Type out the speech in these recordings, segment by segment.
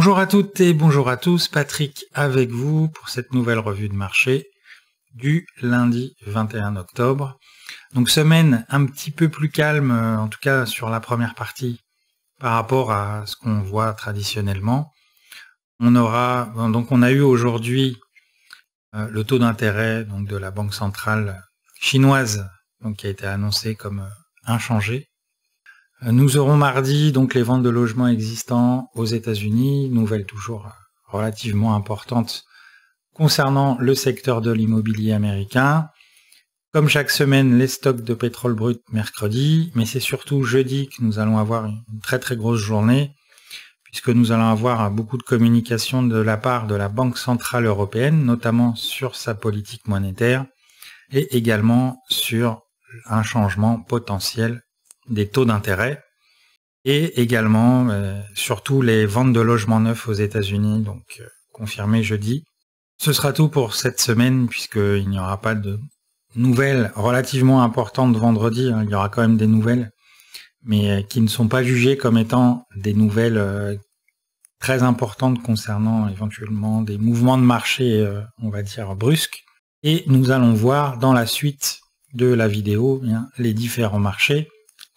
Bonjour à toutes et bonjour à tous, Patrick avec vous pour cette nouvelle revue de marché du lundi 21 octobre. Donc semaine un petit peu plus calme, euh, en tout cas sur la première partie, par rapport à ce qu'on voit traditionnellement. On aura donc on a eu aujourd'hui euh, le taux d'intérêt donc de la banque centrale chinoise donc qui a été annoncé comme euh, inchangé nous aurons mardi donc les ventes de logements existants aux États-Unis, nouvelle toujours relativement importante concernant le secteur de l'immobilier américain. Comme chaque semaine, les stocks de pétrole brut mercredi, mais c'est surtout jeudi que nous allons avoir une très très grosse journée, puisque nous allons avoir beaucoup de communication de la part de la Banque Centrale Européenne, notamment sur sa politique monétaire, et également sur un changement potentiel des taux d'intérêt et également euh, surtout les ventes de logements neufs aux États-Unis, donc euh, confirmées jeudi. Ce sera tout pour cette semaine puisqu'il n'y aura pas de nouvelles relativement importantes vendredi. Hein. Il y aura quand même des nouvelles, mais euh, qui ne sont pas jugées comme étant des nouvelles très importantes concernant éventuellement des mouvements de marché, on va dire, brusques. Et nous allons voir dans la suite de la vidéo eh les différents marchés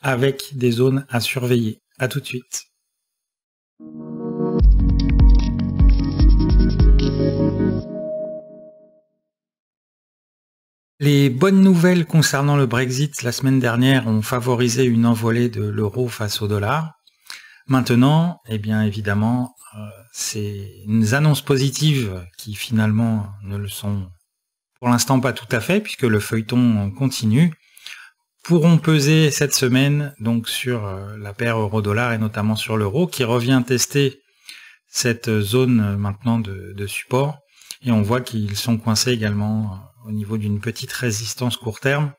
avec des zones à surveiller. À tout de suite. Les bonnes nouvelles concernant le Brexit la semaine dernière ont favorisé une envolée de l'euro face au dollar. Maintenant, eh bien évidemment, euh, c'est une annonce positive qui finalement ne le sont pour l'instant pas tout à fait puisque le feuilleton continue pourront peser cette semaine donc sur euh, la paire euro-dollar et notamment sur l'euro qui revient tester cette zone euh, maintenant de, support et on voit qu'ils sont coincés également euh, au niveau d'une petite résistance court terme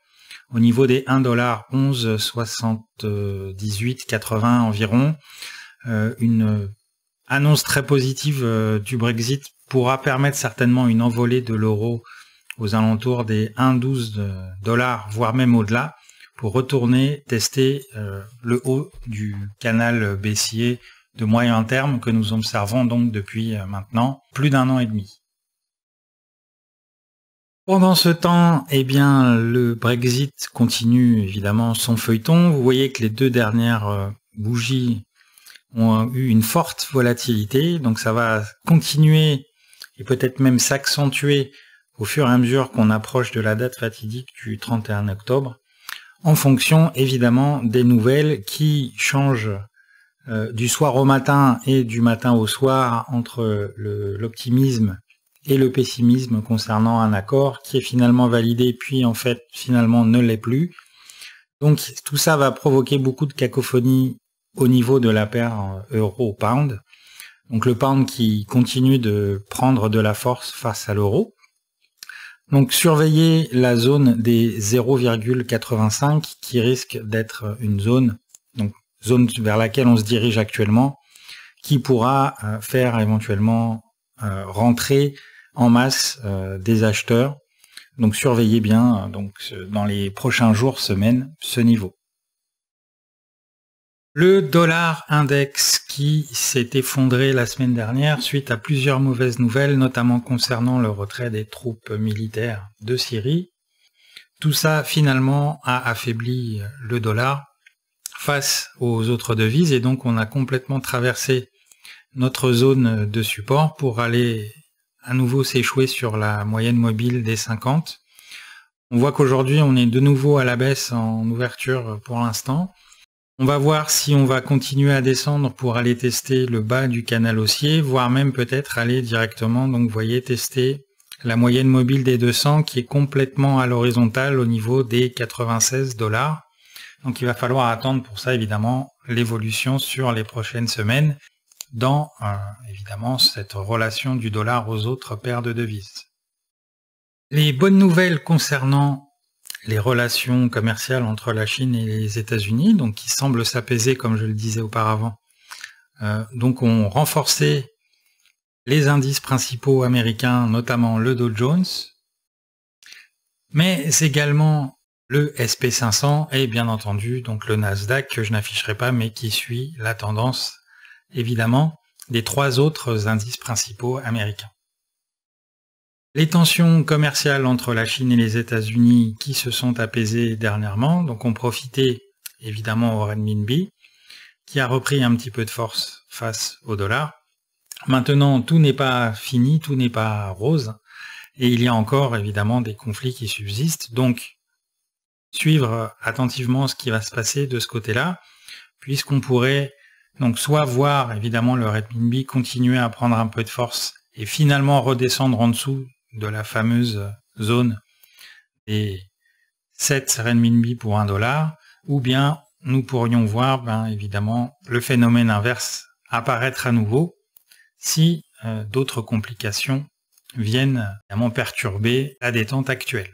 au niveau des 1 dollar 11 80 environ une annonce très positive du Brexit pourra permettre certainement une envolée de l'euro aux alentours des 1,12 dollars, voire même au-delà pour retourner tester euh, le haut du canal baissier de moyen terme que nous observons donc depuis euh, maintenant plus d'un an et demi. Pendant ce temps, eh bien, le Brexit continue évidemment son feuilleton. Vous voyez que les deux dernières euh, bougies ont eu une forte volatilité, donc ça va continuer et peut-être même s'accentuer au fur et à mesure qu'on approche de la date fatidique du 31 octobre en fonction évidemment des nouvelles qui changent euh, du soir au matin et du matin au soir entre l'optimisme et le pessimisme concernant un accord qui est finalement validé puis en fait finalement ne l'est plus. Donc tout ça va provoquer beaucoup de cacophonie au niveau de la paire euh, euro-pound. Donc le pound qui continue de prendre de la force face à l'euro. Donc surveillez la zone des 0,85 qui risque d'être une zone, donc zone vers laquelle on se dirige actuellement, qui pourra euh, faire éventuellement euh, rentrer en masse euh, des acheteurs. Donc surveillez bien donc dans les prochains jours, semaines, ce niveau. Le dollar index qui s'est effondré la semaine dernière suite à plusieurs mauvaises nouvelles, notamment concernant le retrait des troupes militaires de Syrie. Tout ça finalement a affaibli le dollar face aux autres devises et donc on a complètement traversé notre zone de support pour aller à nouveau s'échouer sur la moyenne mobile des 50. On voit qu'aujourd'hui on est de nouveau à la baisse en ouverture pour l'instant. On va voir si on va continuer à descendre pour aller tester le bas du canal haussier, voire même peut-être aller directement, donc vous voyez, tester la moyenne mobile des 200 qui est complètement à l'horizontale au niveau des 96 dollars. Donc il va falloir attendre pour ça évidemment l'évolution sur les prochaines semaines dans euh, évidemment cette relation du dollar aux autres paires de devises. Les bonnes nouvelles concernant les relations commerciales entre la Chine et les États-Unis, donc qui semblent s'apaiser, comme je le disais auparavant. Euh, donc ont renforcé les indices principaux américains, notamment le Dow Jones, mais également le SP500 et bien entendu donc le Nasdaq que je n'afficherai pas mais qui suit la tendance évidemment des trois autres indices principaux américains. Les tensions commerciales entre la Chine et les États-Unis qui se sont apaisées dernièrement, donc ont profité évidemment au renminbi, qui a repris un petit peu de force face au dollar. Maintenant, tout n'est pas fini, tout n'est pas rose, et il y a encore évidemment des conflits qui subsistent. Donc, suivre attentivement ce qui va se passer de ce côté-là, puisqu'on pourrait donc soit voir évidemment le renminbi continuer à prendre un peu de force et finalement redescendre en dessous de la fameuse zone des 7 renminbi pour 1 dollar, ou bien nous pourrions voir ben, évidemment le phénomène inverse apparaître à nouveau si euh, d'autres complications viennent évidemment perturber la détente actuelle.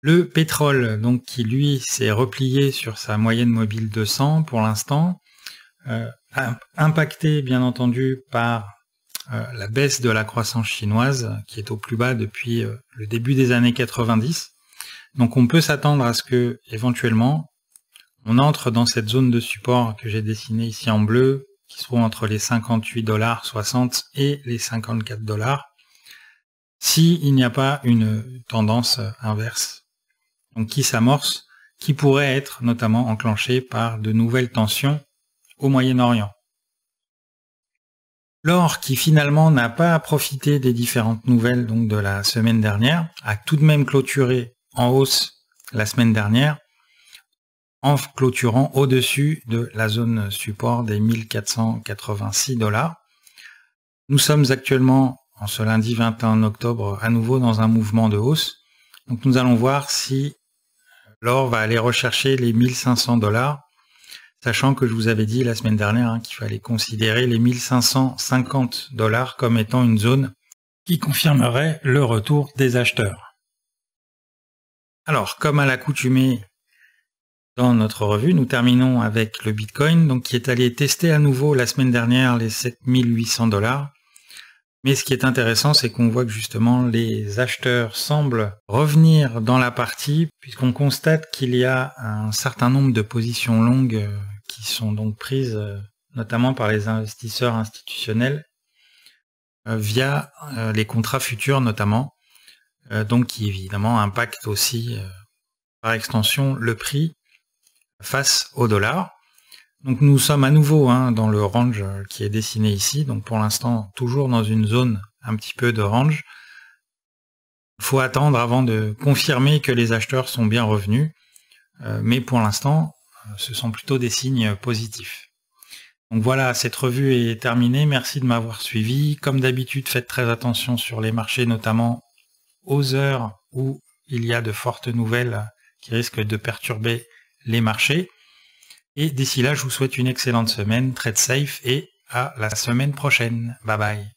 Le pétrole, donc qui lui s'est replié sur sa moyenne mobile 200 pour l'instant, euh, impacté bien entendu par euh, la baisse de la croissance chinoise qui est au plus bas depuis euh, le début des années 90. Donc on peut s'attendre à ce que éventuellement on entre dans cette zone de support que j'ai dessinée ici en bleu, qui se trouve entre les 58 dollars 60 et les 54 dollars, s'il n'y a pas une tendance inverse. Donc qui s'amorce, qui pourrait être notamment enclenchée par de nouvelles tensions au Moyen-Orient. L'or qui finalement n'a pas profité des différentes nouvelles donc de la semaine dernière, a tout de même clôturé en hausse la semaine dernière, en clôturant au-dessus de la zone support des 1486 dollars. Nous sommes actuellement, en ce lundi 21 octobre, à nouveau dans un mouvement de hausse. Donc nous allons voir si l'or va aller rechercher les 1500 dollars sachant que je vous avais dit la semaine dernière hein, qu'il fallait considérer les 1550 dollars comme étant une zone qui confirmerait le retour des acheteurs. Alors, comme à l'accoutumée dans notre revue, nous terminons avec le Bitcoin, donc qui est allé tester à nouveau la semaine dernière les 7800 dollars. Mais ce qui est intéressant, c'est qu'on voit que justement les acheteurs semblent revenir dans la partie, puisqu'on constate qu'il y a un certain nombre de positions longues euh, sont donc prises euh, notamment par les investisseurs institutionnels euh, via euh, les contrats futurs notamment, donc qui évidemment impacte aussi par extension le prix face au dollar. Donc nous sommes à nouveau hein, dans le range qui est dessiné ici, donc pour l'instant toujours dans une zone un petit peu de range. Il faut attendre avant de confirmer que les acheteurs sont bien revenus, mais pour l'instant ce sont plutôt des signes positifs. Donc voilà, cette revue est terminée. Merci de m'avoir suivi. Comme d'habitude, faites très attention sur les marchés, notamment aux heures où il y a de fortes nouvelles qui risquent de perturber les marchés. Et d'ici là, je vous souhaite une excellente semaine, trade safe et à la semaine prochaine. Bye bye.